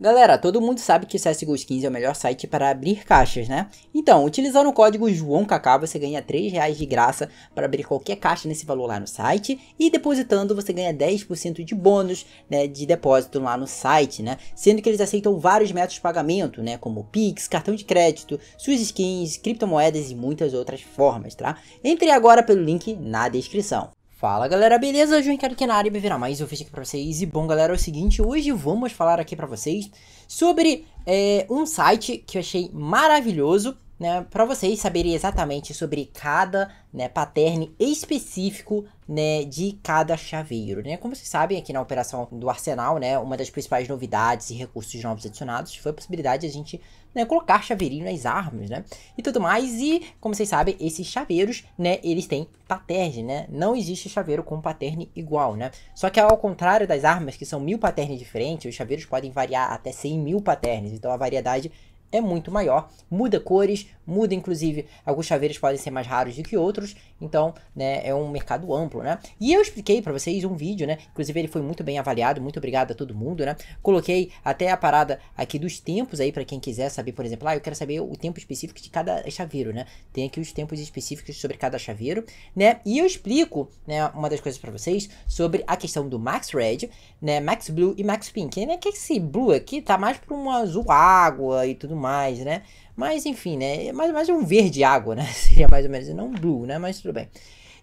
Galera, todo mundo sabe que o CSGO Skins é o melhor site para abrir caixas, né? Então, utilizando o código JoãoKK, você ganha 3 reais de graça para abrir qualquer caixa nesse valor lá no site. E depositando, você ganha 10% de bônus né, de depósito lá no site, né? Sendo que eles aceitam vários métodos de pagamento, né? Como Pix, cartão de crédito, suas skins, criptomoedas e muitas outras formas, tá? Entre agora pelo link na descrição. Fala galera, beleza? João Ricardo aqui na área bem-vindo a mais um vídeo aqui pra vocês E bom galera, é o seguinte, hoje vamos falar aqui pra vocês sobre é, um site que eu achei maravilhoso né, para vocês saberem exatamente sobre cada né, pattern específico né, de cada chaveiro. Né? Como vocês sabem, aqui na operação do Arsenal, né, uma das principais novidades e recursos novos adicionados foi a possibilidade de a gente né, colocar chaveirinho nas armas, né, e tudo mais. E, como vocês sabem, esses chaveiros, né, eles têm paterne, né, não existe chaveiro com paterne igual, né. Só que ao contrário das armas, que são mil paternes diferentes, os chaveiros podem variar até 100 mil paternes, então a variedade é muito maior, muda cores, muda, inclusive, alguns chaveiros podem ser mais raros do que outros, então, né, é um mercado amplo, né? E eu expliquei para vocês um vídeo, né? Inclusive, ele foi muito bem avaliado, muito obrigado a todo mundo, né? Coloquei até a parada aqui dos tempos aí para quem quiser saber, por exemplo, ah, eu quero saber o tempo específico de cada chaveiro, né? Tem aqui os tempos específicos sobre cada chaveiro, né? E eu explico, né, uma das coisas para vocês sobre a questão do Max Red, né, Max Blue e Max Pink, né? Que esse blue aqui tá mais para um azul água e tudo mais, né? Mas enfim, né? É mais, mais um verde água, né? Seria mais ou menos, não blue, né? Mas tudo bem.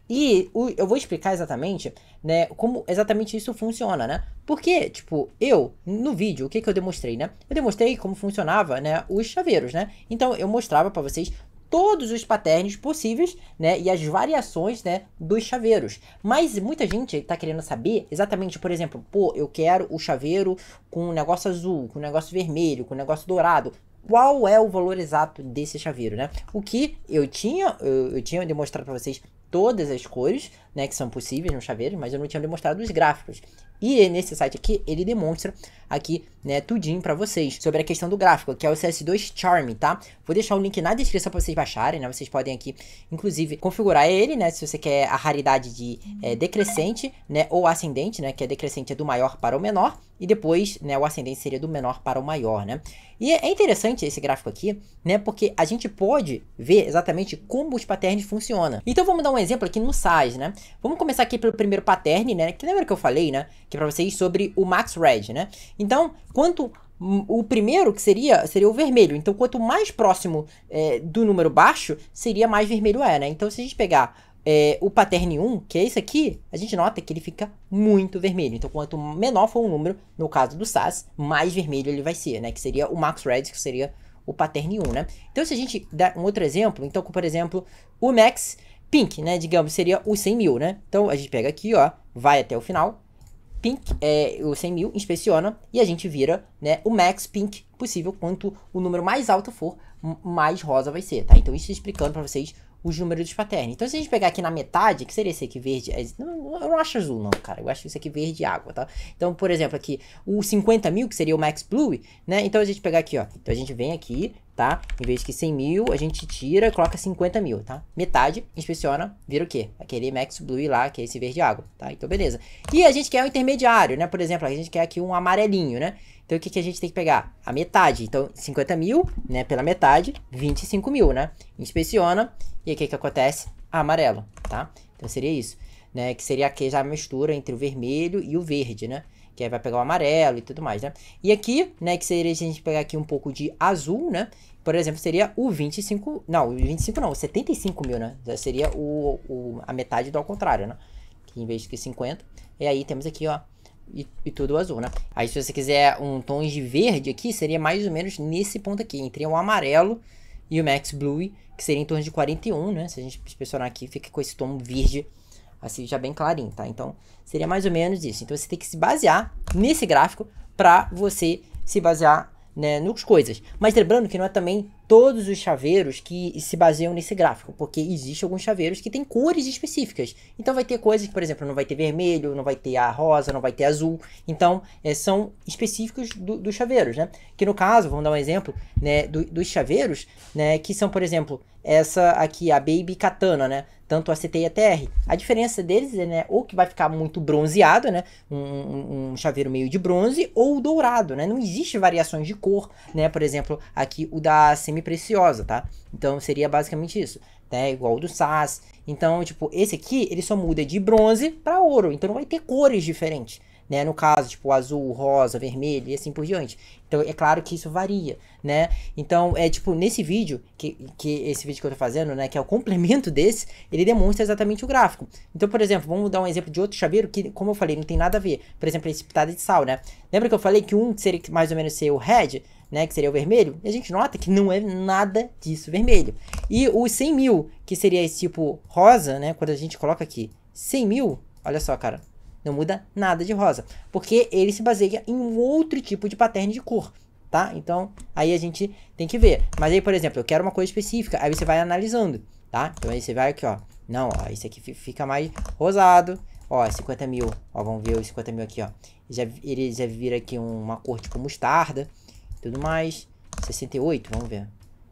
E o, eu vou explicar exatamente, né, como exatamente isso funciona, né? Porque, tipo, eu, no vídeo, o que que eu demonstrei, né? Eu demonstrei como funcionava, né, os chaveiros, né? Então, eu mostrava para vocês todos os patterns possíveis, né, e as variações, né, dos chaveiros. Mas muita gente está querendo saber exatamente, por exemplo, pô, eu quero o chaveiro com o negócio azul, com o negócio vermelho, com o negócio dourado qual é o valor exato desse chaveiro, né? O que eu tinha, eu, eu tinha demonstrado para vocês todas as cores, né, que são possíveis no chaveiro, mas eu não tinha demonstrado os gráficos. E nesse site aqui, ele demonstra aqui, né, tudinho para vocês sobre a questão do gráfico, que é o CS2 Charm, tá? Vou deixar o link na descrição para vocês baixarem, né? Vocês podem aqui, inclusive, configurar ele, né? Se você quer a raridade de é, decrescente, né? Ou ascendente, né? Que é decrescente é do maior para o menor. E depois, né, o ascendente seria do menor para o maior, né? E é interessante esse gráfico aqui, né? Porque a gente pode ver exatamente como os patterns funcionam. Então vamos dar um exemplo aqui no SAS, né? Vamos começar aqui pelo primeiro pattern, né? Que lembra que eu falei, né? Que é pra vocês sobre o max red, né? Então, quanto o primeiro que seria seria o vermelho. Então, quanto mais próximo é, do número baixo, seria mais vermelho é, né? Então, se a gente pegar é, o pattern 1, que é isso aqui, a gente nota que ele fica muito vermelho. Então, quanto menor for o número, no caso do SAS, mais vermelho ele vai ser, né? Que seria o max red, que seria o pattern 1, né? Então, se a gente der um outro exemplo, então, por exemplo, o max pink, né? Digamos, seria os 100 mil, né? Então a gente pega aqui, ó, vai até o final, pink, é, o 100 mil, inspeciona e a gente vira, né, o max pink possível. Quanto o número mais alto for, mais rosa vai ser, tá? Então isso explicando para vocês os números dos paternos. Então, se a gente pegar aqui na metade, que seria esse aqui verde... É, não, eu não acho azul, não, cara. Eu acho isso aqui verde água, tá? Então, por exemplo, aqui, o 50 mil, que seria o max blue, né? Então, a gente pegar aqui, ó. Então, a gente vem aqui, tá? Em vez de 100 mil, a gente tira e coloca 50 mil, tá? Metade, inspeciona, vira o quê? Aquele Max Blue lá, que é esse verde água, tá? Então, beleza. E a gente quer um intermediário, né? Por exemplo, a gente quer aqui um amarelinho, né? Então, o que, que a gente tem que pegar? A metade. Então, 50 mil, né? Pela metade, 25 mil, né? Inspeciona. E o que que acontece? Amarelo, tá? Então, seria isso, né? Que seria aqui já a mistura entre o vermelho e o verde, né? que aí vai pegar o amarelo e tudo mais, né? E aqui, né, que seria se a gente pegar aqui um pouco de azul, né? Por exemplo, seria o 25, não, o 25 não, o 75 mil, né? Já seria o, o, a metade do ao contrário, né? Que em vez de 50, e aí temos aqui, ó, e, e, tudo azul, né? Aí se você quiser um tom de verde aqui, seria mais ou menos nesse ponto aqui, entre o amarelo e o Max Blue, que seria em torno de 41, né? Se a gente inspecionar aqui, fica com esse tom verde Assim, já bem clarinho, tá? Então, seria mais ou menos isso. Então, você tem que se basear nesse gráfico para você se basear né, nas coisas. Mas lembrando que não é também todos os chaveiros que se baseiam nesse gráfico, porque existe alguns chaveiros que têm cores específicas. Então vai ter coisas que, por exemplo, não vai ter vermelho, não vai ter a rosa, não vai ter azul. Então é, são específicos do, dos chaveiros, né? Que no caso, vamos dar um exemplo, né, do, dos chaveiros, né, que são, por exemplo, essa aqui, a Baby Katana, né? Tanto a CT e a TR. A diferença deles é, né, ou que vai ficar muito bronzeado, né? Um, um, chaveiro meio de bronze, ou dourado, né? Não existe variações de cor, né? Por exemplo, aqui o da Semi carne preciosa, tá? Então seria basicamente isso, né? Igual o do SAS. Então, tipo, esse aqui, ele só muda de bronze para ouro, então vai ter cores diferentes. Né, no caso, tipo azul, rosa, vermelho e assim por diante. Então é claro que isso varia, né? Então é tipo nesse vídeo que, que esse vídeo que eu tô fazendo, né, que é o complemento desse, ele demonstra exatamente o gráfico. Então, por exemplo, vamos dar um exemplo de outro chaveiro que, como eu falei, não tem nada a ver. Por exemplo, esse pitada de sal, né? Lembra que eu falei que um seria mais ou menos ser o red, né, que seria o vermelho, a gente nota que não é nada disso vermelho. E os 100 mil, que seria esse tipo rosa, né, quando a gente coloca aqui 100 mil, olha só, cara, não muda nada de rosa, porque ele se baseia em um outro tipo de pattern de cor, tá? Então, aí a gente tem que ver. Mas aí, por exemplo, eu quero uma coisa específica, aí você vai analisando, tá? Então aí você vai aqui, ó, não, ó, esse aqui fica mais rosado, ó, 50 mil, ó, vamos ver os 50 mil aqui, ó. Já, ele já vira aqui uma cor tipo mostarda, tudo mais. 68, vamos ver.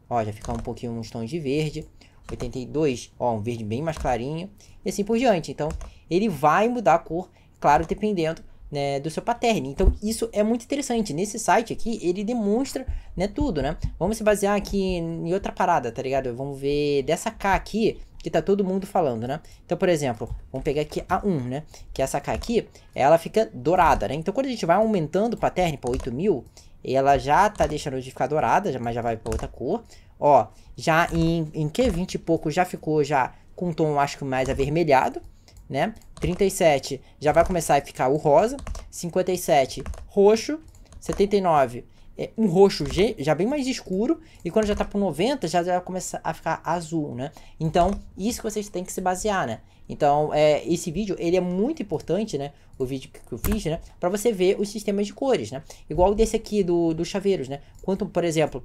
Ó, já fica um pouquinho uns tons de verde. 82, ó, um verde bem mais clarinho. E assim por diante. Então, ele vai mudar a cor, claro, dependendo né, do seu pattern. Então, isso é muito interessante. Nesse site aqui, ele demonstra né, tudo, né? Vamos se basear aqui em outra parada, tá ligado? Vamos ver dessa K aqui, que tá todo mundo falando, né? Então, por exemplo, vamos pegar aqui a 1, né? Que essa K aqui, ela fica dourada, né? Então, quando a gente vai aumentando o pattern para 8000, ela já tá deixando de ficar dourada, mas já vai pra outra cor. Ó, já em, em Q20 e pouco já ficou já com um tom, acho que mais avermelhado, né? 37 já vai começar a ficar o rosa. 57, roxo. 79, é, um roxo já bem mais escuro. E quando já tá pro 90, já, já começa a ficar azul, né? Então, isso que vocês têm que se basear, né? Então, é, esse vídeo, ele é muito importante, né? O vídeo que eu fiz, né? Pra você ver os sistemas de cores, né? Igual desse aqui do, do chaveiros, né? Quanto, por exemplo,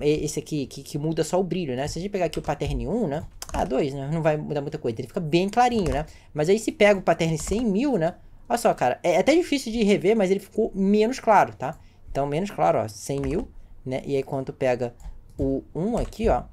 esse aqui que, que muda só o brilho, né? Se a gente pegar aqui o pattern 1, né? Ah, 2, né? Não vai mudar muita coisa. Ele fica bem clarinho, né? Mas aí se pega o pattern 100 mil, né? Olha só, cara. É até difícil de rever, mas ele ficou menos claro, tá? Então, menos claro, ó. 100 mil, né? E aí quando pega o 1 aqui, ó.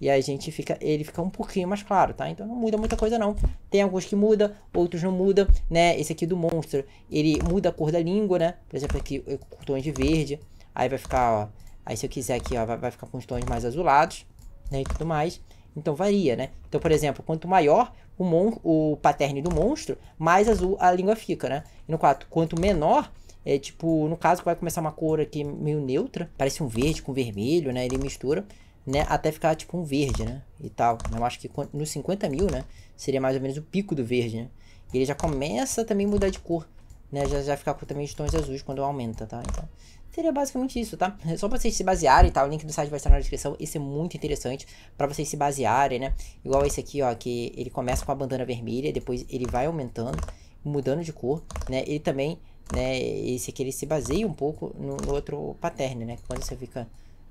E a gente fica, ele fica um pouquinho mais claro, tá? Então não muda muita coisa não. Tem alguns que muda, outros não muda, né? Esse aqui do monstro ele muda a cor da língua, né? Por exemplo, aqui com tons de verde. Aí vai ficar, ó. Aí se eu quiser aqui, ó, vai, vai ficar com os tons mais azulados, né? E tudo mais. Então varia, né? Então, por exemplo, quanto maior o, mon o pattern do monstro, mais azul a língua fica, né? E no 4, quanto menor, é tipo, no caso vai começar uma cor aqui meio neutra, parece um verde com vermelho, né? Ele mistura né, até ficar tipo um verde, né, e tal. Eu acho que nos 50 mil, né, seria mais ou menos o pico do verde, né. E ele já começa também a mudar de cor, né, já, já ficar com também os tons azuis quando aumenta, tá, então... Seria basicamente isso, tá? Só pra vocês se basearem, tá? O link do site vai estar na descrição. Esse é muito interessante pra vocês se basearem, né? Igual esse aqui, ó, que ele começa com a bandana vermelha, depois ele vai aumentando, mudando de cor, né? Ele também, né, esse aqui ele se baseia um pouco no, no outro pattern, né? Quando você fica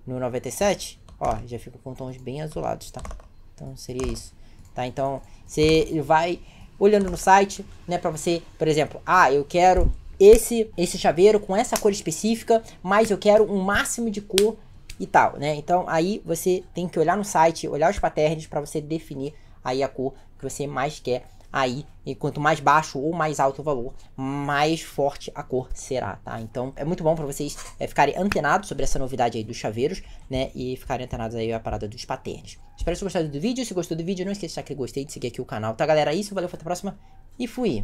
no 97, Ó, já fica com tons bem azulados, tá? Então seria isso, tá? Então você vai olhando no site, né, para você, por exemplo, ah, eu quero esse esse chaveiro com essa cor específica, mas eu quero um máximo de cor e tal, né? Então aí você tem que olhar no site, olhar os patterns para você definir aí a cor que você mais quer aí. E quanto mais baixo ou mais alto o valor, mais forte a cor será, tá? Então é muito bom para vocês é, ficarem antenados sobre essa novidade aí dos chaveiros, né? E ficarem antenados aí a parada dos patterns. Espero que vocês gostado do vídeo. Se gostou do vídeo, não esqueça de deixar aquele gostei, de seguir aqui o canal, tá, galera? É isso, valeu, até a próxima e fui!